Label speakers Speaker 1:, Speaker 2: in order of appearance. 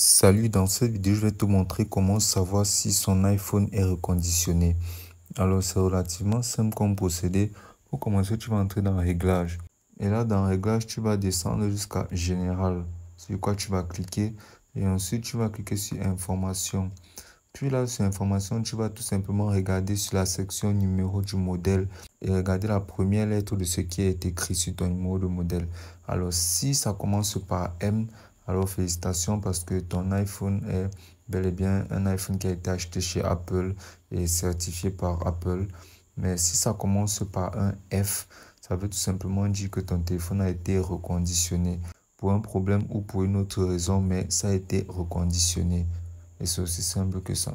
Speaker 1: Salut, dans cette vidéo, je vais te montrer comment savoir si son iPhone est reconditionné. Alors, c'est relativement simple comme procédé. Pour commencer, tu vas entrer dans Réglages. Et là, dans Réglages, tu vas descendre jusqu'à Général, sur quoi tu vas cliquer. Et ensuite, tu vas cliquer sur Information. Puis là, sur Information, tu vas tout simplement regarder sur la section numéro du modèle et regarder la première lettre de ce qui est écrit sur ton numéro de modèle. Alors, si ça commence par M, alors félicitations parce que ton iPhone est bel et bien un iPhone qui a été acheté chez Apple et certifié par Apple. Mais si ça commence par un F, ça veut tout simplement dire que ton téléphone a été reconditionné pour un problème ou pour une autre raison, mais ça a été reconditionné. Et c'est aussi simple que ça.